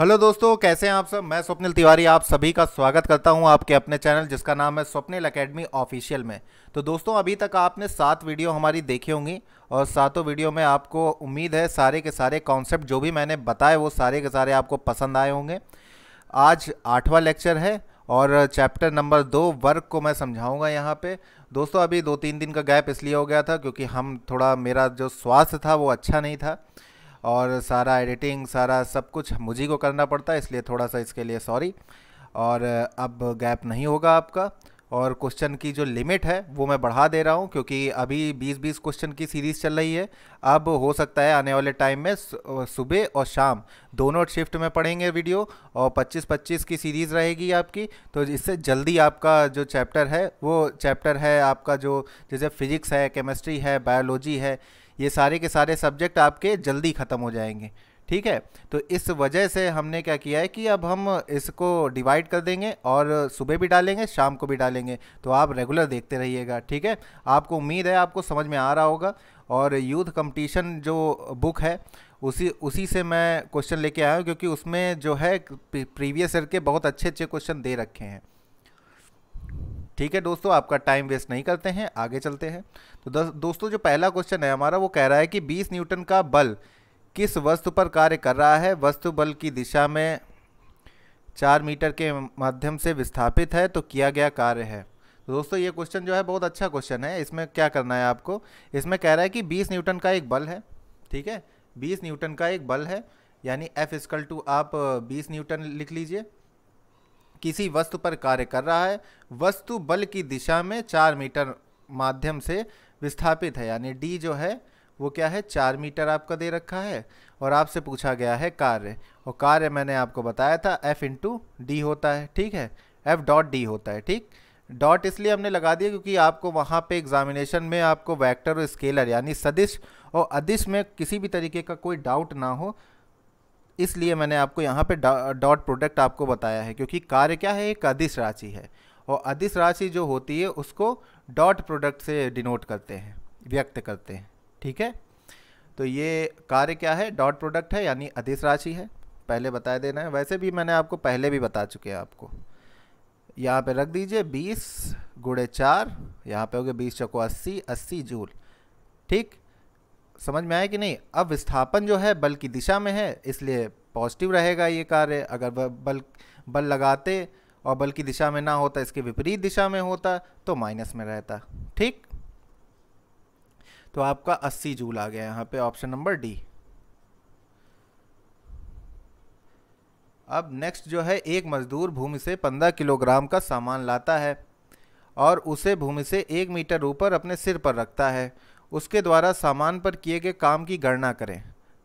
hello दोस्तों कैसे हैं आप सब मैं स्वप्निल तिवारी आप सभी का स्वागत करता हूं आपके अपने चैनल जिसका नाम है स्वप्निल एकेडमी ऑफिशियल में तो दोस्तों अभी तक आपने सात वीडियो हमारी देखी होंगी और सातों वीडियो में आपको उम्मीद है सारे के सारे कॉन्सेप्ट जो भी मैंने बताए वो सारे के सारे आपको पसंद आए होंगे आज आठवां लेक्चर है और चैप्टर नंबर दो वर्क को मैं समझाऊंगा यहाँ पे दोस्तों अभी दो तीन दिन का गैप इसलिए हो गया था क्योंकि हम थोड़ा मेरा जो स्वास्थ्य था वो अच्छा नहीं था और सारा एडिटिंग सारा सब कुछ मुझे को करना पड़ता है इसलिए थोड़ा सा इसके लिए सॉरी और अब गैप नहीं होगा आपका और क्वेश्चन की जो लिमिट है वो मैं बढ़ा दे रहा हूँ क्योंकि अभी 20-20 क्वेश्चन की सीरीज़ चल रही है अब हो सकता है आने वाले टाइम में सुबह और शाम दोनों शिफ्ट में पढ़ेंगे वीडियो और 25-25 की सीरीज़ रहेगी आपकी तो इससे जल्दी आपका जो चैप्टर है वो चैप्टर है आपका जो जैसे फिज़िक्स है केमिस्ट्री है बायोलॉजी है ये सारे के सारे सब्जेक्ट आपके जल्दी ख़त्म हो जाएंगे ठीक है तो इस वजह से हमने क्या किया है कि अब हम इसको डिवाइड कर देंगे और सुबह भी डालेंगे शाम को भी डालेंगे तो आप रेगुलर देखते रहिएगा ठीक है आपको उम्मीद है आपको समझ में आ रहा होगा और यूथ कंपटीशन जो बुक है उसी उसी से मैं क्वेश्चन लेके आया हूँ क्योंकि उसमें जो है प्रीवियस ईयर के बहुत अच्छे अच्छे क्वेश्चन दे रखे हैं ठीक है दोस्तों आपका टाइम वेस्ट नहीं करते हैं आगे चलते हैं तो दोस्तों जो पहला क्वेश्चन है हमारा वो कह रहा है कि 20 न्यूटन का बल किस वस्तु पर कार्य कर रहा है वस्तु बल की दिशा में चार मीटर के माध्यम से विस्थापित है तो किया गया कार्य है तो दोस्तों ये क्वेश्चन जो है बहुत अच्छा क्वेश्चन है इसमें क्या करना है आपको इसमें कह रहा है कि बीस न्यूटन का एक बल है ठीक है बीस न्यूटन का एक बल है यानी एफ स्कल टू आप बीस न्यूटन लिख लीजिए किसी वस्तु पर कार्य कर रहा है वस्तु बल की दिशा में चार मीटर माध्यम से विस्थापित है यानी डी जो है वो क्या है चार मीटर आपका दे रखा है और आपसे पूछा गया है कार्य और कार्य मैंने आपको बताया था एफ इंटू डी होता है ठीक है एफ डॉट डी होता है ठीक डॉट इसलिए हमने लगा दिया क्योंकि आपको वहाँ पे एग्जामिनेशन में आपको वेक्टर और स्केलर यानी सदिश और अदिश में किसी भी तरीके का कोई डाउट ना हो इसलिए मैंने आपको यहाँ पे डॉट प्रोडक्ट आपको बताया है क्योंकि कार्य क्या है एक अधिस राशि है और अधिस राशि जो होती है उसको डॉट प्रोडक्ट से डिनोट करते हैं व्यक्त करते हैं ठीक है तो ये कार्य क्या है डॉट प्रोडक्ट है यानी अधिस राशि है पहले बता देना है वैसे भी मैंने आपको पहले भी बता चुके हैं आपको यहाँ पे रख दीजिए बीस गुड़े चार यहाँ पे हो गया बीस चौको अस्सी अस्सी जूल ठीक समझ में आया कि नहीं अब विस्थापन जो है बल की दिशा में है इसलिए पॉजिटिव रहेगा ये कार्य अगर बल बल लगाते और बल की दिशा में ना होता इसके विपरीत दिशा में होता तो माइनस में रहता ठीक तो आपका 80 जूल आ गया यहाँ पे ऑप्शन नंबर डी अब नेक्स्ट जो है एक मजदूर भूमि से 15 किलोग्राम का सामान लाता है और उसे भूमि से एक मीटर ऊपर अपने सिर पर रखता है उसके द्वारा सामान पर किए गए काम की गणना करें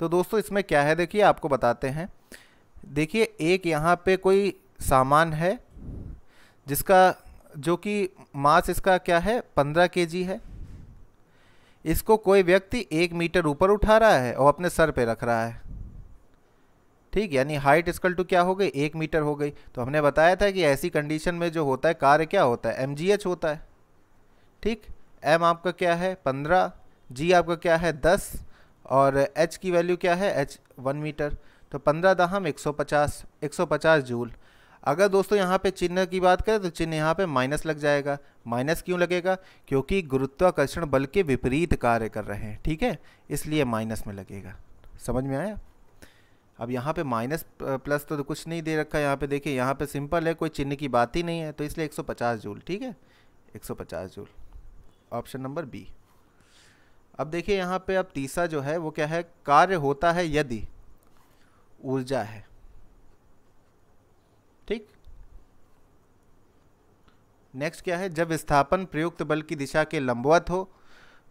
तो दोस्तों इसमें क्या है देखिए आपको बताते हैं देखिए एक यहाँ पे कोई सामान है जिसका जो कि मास इसका क्या है पंद्रह के है इसको कोई व्यक्ति एक मीटर ऊपर उठा रहा है और अपने सर पे रख रहा है ठीक यानी हाइट स्कल टू क्या हो गई एक मीटर हो गई तो हमने बताया था कि ऐसी कंडीशन में जो होता है कार्य क्या होता है एम होता है ठीक एम आपका क्या है पंद्रह जी आपका क्या है दस और एच की वैल्यू क्या है एच वन मीटर तो पंद्रह दहम एक सौ पचास एक सौ पचास जूल अगर दोस्तों यहाँ पे चिन्ह की बात करें तो चिन्ह यहाँ पे माइनस लग जाएगा माइनस क्यों लगेगा क्योंकि गुरुत्वाकर्षण बल के विपरीत कार्य कर रहे हैं ठीक है इसलिए माइनस में लगेगा समझ में आया अब यहाँ पे माइनस प्लस तो कुछ नहीं दे रखा यहाँ पे देखिए यहाँ पे सिंपल है कोई चिन्ह की बात ही नहीं है तो इसलिए 150 जूल ठीक है 150 जूल ऑप्शन नंबर बी अब देखिए यहाँ पे अब तीसरा जो है वो क्या है कार्य होता है यदि ऊर्जा है ठीक नेक्स्ट क्या है जब स्थापन प्रयुक्त बल की दिशा के लंबवत हो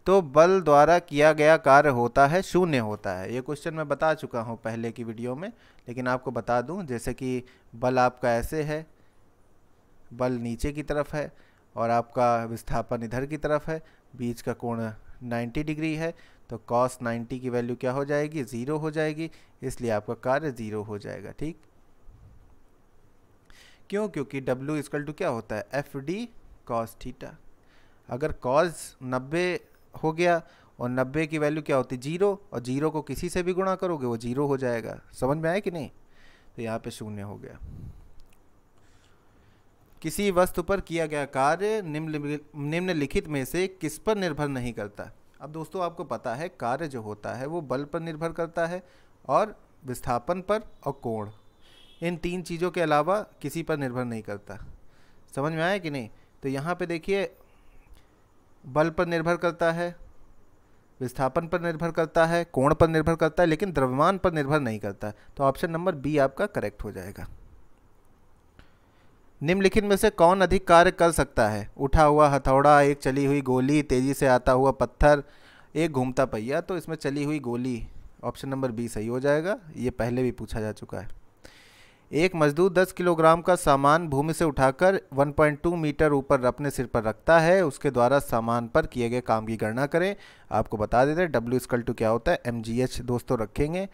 तो बल द्वारा किया गया कार्य होता है शून्य होता है ये क्वेश्चन मैं बता चुका हूँ पहले की वीडियो में लेकिन आपको बता दूँ जैसे कि बल आपका ऐसे है बल नीचे की तरफ है और आपका विस्थापन इधर की तरफ है बीच का कोण 90 डिग्री है तो कॉस 90 की वैल्यू क्या हो जाएगी ज़ीरो हो जाएगी इसलिए आपका कार्य ज़ीरो हो जाएगा ठीक क्यों क्योंकि डब्ल्यू इजकल टू क्या होता है एफ डी कॉस थीटा अगर कॉस 90 हो गया और 90 की वैल्यू क्या होती है जीरो और जीरो को किसी से भी गुणा करोगे वो जीरो हो जाएगा समझ में आया कि नहीं तो यहाँ पे शून्य हो गया किसी वस्तु पर किया गया कार्य निम्नलिखित में से किस पर निर्भर नहीं करता अब दोस्तों आपको पता है कार्य जो होता है वो बल पर निर्भर करता है और विस्थापन पर और कोण इन तीन चीज़ों के अलावा किसी पर निर्भर नहीं करता समझ में आया कि नहीं तो यहाँ पे देखिए बल पर निर्भर करता है विस्थापन पर निर्भर करता है कोण पर निर्भर करता है लेकिन द्रव्यमान पर निर्भर नहीं करता है तो ऑप्शन नंबर बी आपका करेक्ट हो जाएगा निम्नलिखित में से कौन अधिक कार्य कर सकता है उठा हुआ हथौड़ा एक चली हुई गोली तेज़ी से आता हुआ पत्थर एक घूमता पहिया तो इसमें चली हुई गोली ऑप्शन नंबर बी सही हो जाएगा ये पहले भी पूछा जा चुका है एक मजदूर 10 किलोग्राम का सामान भूमि से उठाकर 1.2 मीटर ऊपर अपने सिर पर रखता है उसके द्वारा सामान पर किए गए काम की गणना करें आपको बता देते हैं डब्ल्यू स्कल टू क्या होता है एम जी एच दोस्तों रखेंगे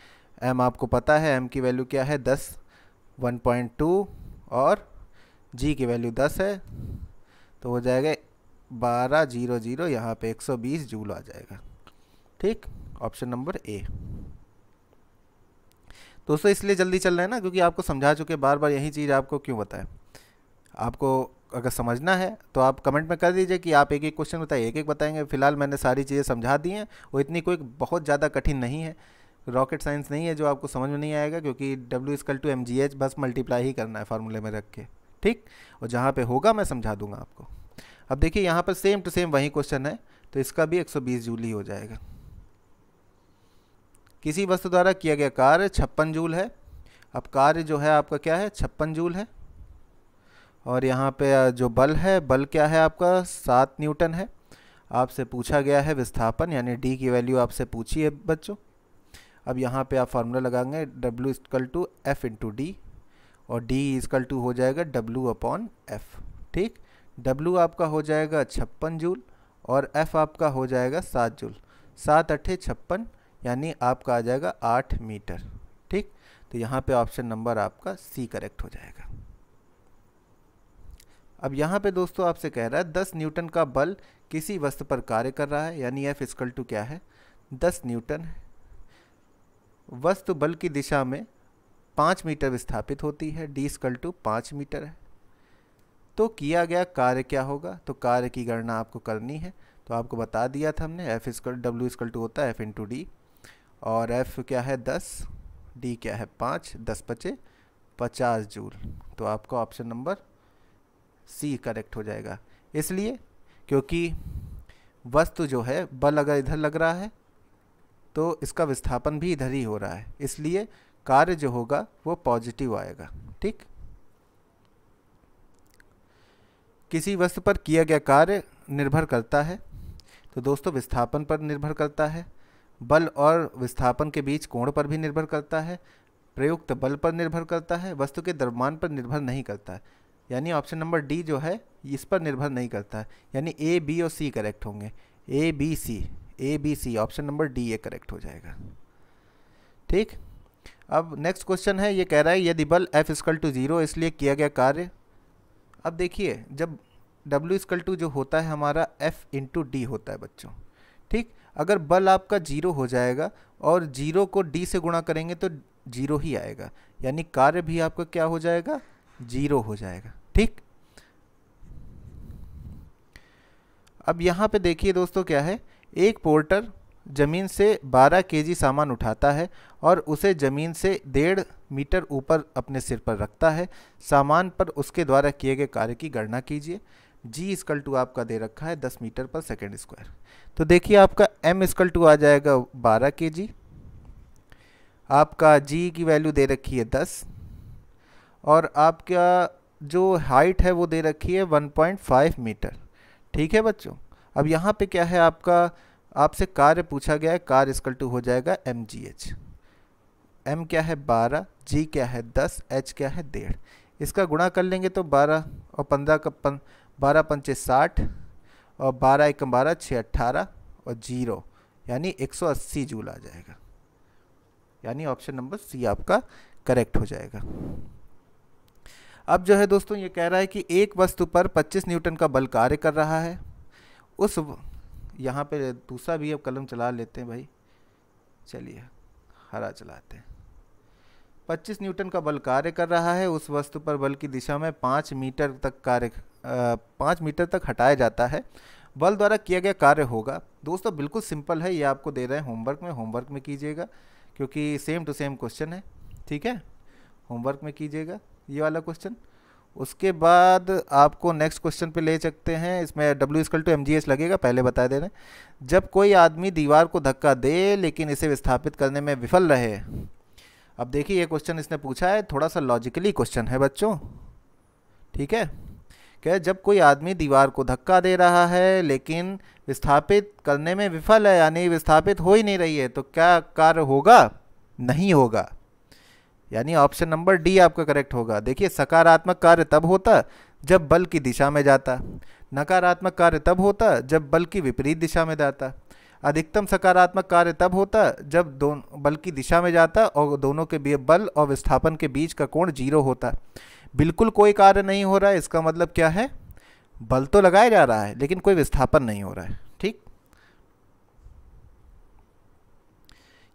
एम आपको पता है एम की वैल्यू क्या है दस वन पॉइंट टू और जी की वैल्यू दस है तो हो जाएगा बारह जीरो जीरो यहाँ पे एक सौ बीस जूल आ जाएगा ठीक ऑप्शन नंबर ए दोस्तों इसलिए जल्दी चल रहे हैं ना क्योंकि आपको समझा चुके बार बार यही चीज़ आपको क्यों बताए आपको अगर समझना है तो आप कमेंट में कर दीजिए कि आप एक एक क्वेश्चन बताइए एक एक बताएंगे फिलहाल मैंने सारी चीज़ें समझा दी हैं वो इतनी कोई बहुत ज़्यादा कठिन नहीं है रॉकेट साइंस नहीं है जो आपको समझ में नहीं आएगा क्योंकि W equal to M G H बस मल्टीप्लाई ही करना है फार्मूले में रख के ठीक और जहाँ पे होगा मैं समझा दूंगा आपको अब देखिए यहाँ पर सेम टू सेम वही क्वेश्चन है तो इसका भी 120 जूल ही हो जाएगा किसी वस्तु द्वारा किया गया कार्य छप्पन जूल है अब कार्य जो है आपका क्या है छप्पन जूल है और यहाँ पे जो बल है बल क्या है आपका सात न्यूटन है आपसे पूछा गया है विस्थापन यानी डी की वैल्यू आपसे पूछी है बच्चों अब यहाँ पे आप फार्मूला लगाएंगे W equal to F into D और डी इजकल टू हो जाएगा डब्लू अपॉन एफ ठीक डब्लू आपका हो जाएगा छप्पन जूल और एफ आपका हो जाएगा सात जूल सात अट्ठे छप्पन यानी आपका आ जाएगा आठ मीटर ठीक तो यहाँ पे ऑप्शन नंबर आपका सी करेक्ट हो जाएगा अब यहाँ पे दोस्तों आपसे कह रहा है दस न्यूटन का बल किसी वस्तु पर कार्य कर रहा है यानी एफ इजकल टू क्या है दस न्यूटन है वस्तु बल की दिशा में पाँच मीटर विस्थापित होती है डी स्कल टू पाँच मीटर है तो किया गया कार्य क्या होगा तो कार्य की गणना आपको करनी है तो आपको बता दिया था हमने F equal W equal to होता है एफ इंटू डी और एफ क्या है दस डी क्या है पाँच दस पचे पचास जूल तो आपको ऑप्शन नंबर सी करेक्ट हो जाएगा इसलिए क्योंकि वस्तु जो है बल अगर इधर लग रहा है तो इसका विस्थापन भी इधर ही हो रहा है इसलिए कार्य जो होगा वो पॉजिटिव आएगा ठीक किसी वस्तु पर किया गया कार्य निर्भर करता है तो दोस्तों विस्थापन पर निर्भर करता है बल और विस्थापन के बीच कोण पर भी निर्भर करता है प्रयुक्त बल पर निर्भर करता है वस्तु के द्रव्यमान पर निर्भर नहीं करता है यानी ऑप्शन नंबर डी जो है इस पर निर्भर नहीं करता है यानी ए बी और सी करेक्ट होंगे A B C A B C option number D A correct हो जाएगा ठीक अब नेक्स्ट क्वेश्चन है ये कह रहा है यदि बल एफ स्कल टू ज़ीरो इसलिए किया गया कार्य अब देखिए जब डब्ल्यू स्कल टू जो होता है हमारा एफ इंटू डी होता है बच्चों ठीक अगर बल आपका जीरो हो जाएगा और जीरो को डी से गुणा करेंगे तो जीरो ही आएगा यानी कार्य भी आपका क्या हो जाएगा जीरो हो जाएगा ठीक अब यहाँ पे देखिए दोस्तों क्या है एक पोर्टर ज़मीन से 12 केजी सामान उठाता है और उसे ज़मीन से डेढ़ मीटर ऊपर अपने सिर पर रखता है सामान पर उसके द्वारा किए गए कार्य की गणना कीजिए जी स्कल टू आपका दे रखा है 10 मीटर पर सेकेंड स्क्वायर तो देखिए आपका एम स्कल टू आ जाएगा 12 के जी आपका जी की वैल्यू दे रखी है 10 और आपका जो हाइट है वो दे रखी है 1.5 मीटर ठीक है बच्चों अब यहाँ पे क्या है आपका आपसे कार्य पूछा गया है कार्य स्कल टू हो जाएगा एम जी एच एम क्या है बारह जी क्या है दस एच क्या है डेढ़ इसका गुणा कर लेंगे तो बारह और पंद्रह का पन बारह पंचे साठ और बारह एक बारह छः अट्ठारह और जीरो यानी एक सौ अस्सी जूल आ जाएगा यानी ऑप्शन नंबर सी आपका करेक्ट हो जाएगा अब जो है दोस्तों ये कह रहा है कि एक वस्तु पर 25 न्यूटन का बल कार्य कर रहा है उस यहाँ पे दूसरा भी अब कलम चला लेते हैं भाई चलिए हरा चलाते हैं 25 न्यूटन का बल कार्य कर रहा है उस वस्तु पर बल की दिशा में पाँच मीटर तक कार्य पाँच मीटर तक हटाया जाता है बल द्वारा किया गया कार्य होगा दोस्तों बिल्कुल सिंपल है ये आपको दे रहे हैं होमवर्क में होमवर्क में कीजिएगा क्योंकि सेम टू सेम क्वेश्चन है ठीक है होमवर्क में कीजिएगा ये वाला क्वेश्चन उसके बाद आपको नेक्स्ट क्वेश्चन पे ले सकते हैं इसमें डब्ल्यू स्कल टू एम लगेगा पहले बता दे रहे जब कोई आदमी दीवार को धक्का दे लेकिन इसे विस्थापित करने में विफल रहे अब देखिए ये क्वेश्चन इसने पूछा है थोड़ा सा लॉजिकली क्वेश्चन है बच्चों ठीक है क्या जब कोई आदमी दीवार को धक्का दे रहा है लेकिन विस्थापित करने में विफल है यानी विस्थापित हो ही नहीं रही है तो क्या कार्य होगा नहीं होगा यानी ऑप्शन नंबर डी आपका करेक्ट होगा देखिए सकारात्मक कार्य तब होता जब बल की दिशा में जाता नकारात्मक कार्य तब होता जब बल की विपरीत दिशा में जाता अधिकतम सकारात्मक कार्य तब होता जब दोनों बल की दिशा में जाता और दोनों के बीच बल और विस्थापन के बीच का कोण जीरो होता बिल्कुल कोई कार्य नहीं हो रहा है इसका मतलब क्या है बल तो लगाया जा रहा है लेकिन कोई विस्थापन नहीं हो रहा है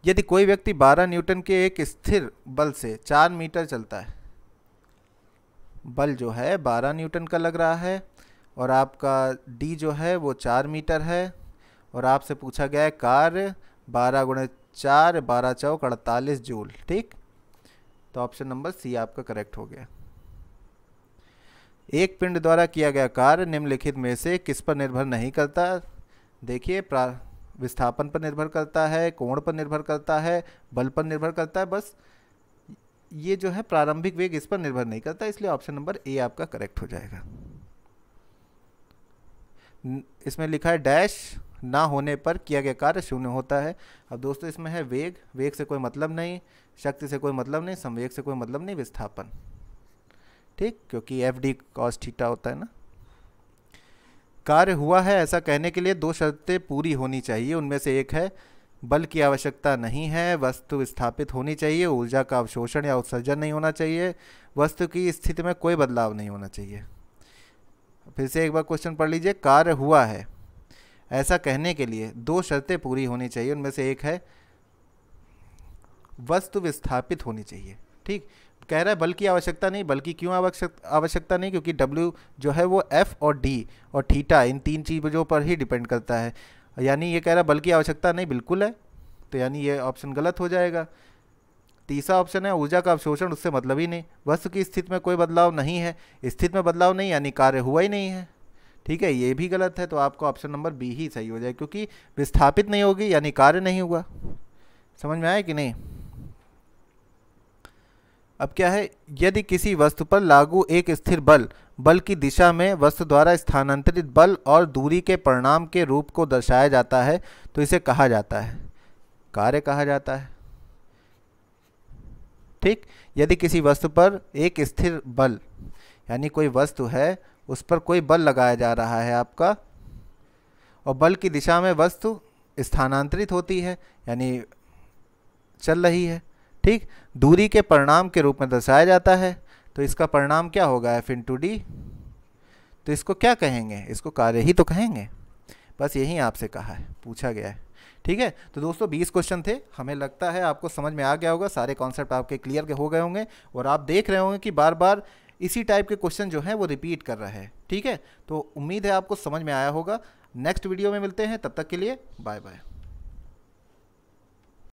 यदि कोई व्यक्ति 12 न्यूटन के एक स्थिर बल से 4 मीटर चलता है बल जो है 12 न्यूटन का लग रहा है और आपका डी जो है वो 4 मीटर है और आपसे पूछा गया है कार्य बारह गुणे चार बारह चौक अड़तालीस जूल ठीक तो ऑप्शन नंबर सी आपका करेक्ट हो गया एक पिंड द्वारा किया गया कार्य निम्नलिखित में से किस पर निर्भर नहीं करता देखिए प्रा विस्थापन पर निर्भर करता है कोण पर निर्भर करता है बल पर निर्भर करता है बस ये जो है प्रारंभिक वेग इस पर निर्भर नहीं करता इसलिए ऑप्शन नंबर ए आपका करेक्ट हो जाएगा इसमें लिखा है डैश ना होने पर किया गया कार्य शून्य होता है अब दोस्तों इसमें है वेग वेग से कोई मतलब नहीं शक्ति से कोई मतलब नहीं संवेग से कोई मतलब नहीं विस्थापन ठीक क्योंकि एफ डी कॉस्ट थीटा होता है ना कार्य हुआ है ऐसा कहने के लिए दो शर्तें पूरी होनी चाहिए उनमें से एक है बल की आवश्यकता नहीं है वस्तु स्थापित होनी चाहिए ऊर्जा का अवशोषण या उत्सर्जन नहीं होना चाहिए वस्तु की स्थिति में कोई बदलाव नहीं होना चाहिए फिर से एक बार क्वेश्चन पढ़ लीजिए कार्य हुआ है ऐसा कहने के लिए दो शर्तें पूरी होनी चाहिए उनमें से एक है वस्तु विस्थापित होनी चाहिए ठीक कह रहा है बल की आवश्यकता नहीं बल्कि क्यों आवश्यक आवश्यकता नहीं क्योंकि डब्ल्यू जो है वो एफ़ और डी और थीटा इन तीन चीज़ों पर ही डिपेंड करता है यानी ये कह रहा है बल की आवश्यकता नहीं बिल्कुल है तो यानी ये ऑप्शन गलत हो जाएगा तीसरा ऑप्शन है ऊर्जा का अवशोषण उससे मतलब ही नहीं वस्तु की स्थिति में कोई बदलाव नहीं है स्थिति में बदलाव नहीं यानी कार्य हुआ ही नहीं है ठीक है ये भी गलत है तो आपको ऑप्शन नंबर बी ही सही हो जाए क्योंकि विस्थापित नहीं होगी यानी कार्य नहीं हुआ समझ में आया कि नहीं अब क्या है यदि किसी वस्तु पर लागू एक स्थिर बल बल की दिशा में वस्तु द्वारा स्थानांतरित बल और दूरी के परिणाम के रूप को दर्शाया जाता है तो इसे कहा जाता है कार्य कहा जाता है ठीक यदि किसी वस्तु पर एक स्थिर बल यानी कोई वस्तु है उस पर कोई बल लगाया जा रहा है आपका और बल की दिशा में वस्तु स्थानांतरित होती है यानी चल रही है ठीक दूरी के परिणाम के रूप में दर्शाया जाता है तो इसका परिणाम क्या होगा एफ इन टू डी तो इसको क्या कहेंगे इसको कार्य ही तो कहेंगे बस यही आपसे कहा है पूछा गया है ठीक है तो दोस्तों 20 क्वेश्चन थे हमें लगता है आपको समझ में आ गया होगा सारे कॉन्सेप्ट आपके क्लियर हो गए होंगे और आप देख रहे होंगे कि बार बार इसी टाइप के क्वेश्चन जो हैं वो रिपीट कर रहा है ठीक है तो उम्मीद है आपको समझ में आया होगा नेक्स्ट वीडियो में मिलते हैं तब तक के लिए बाय बाय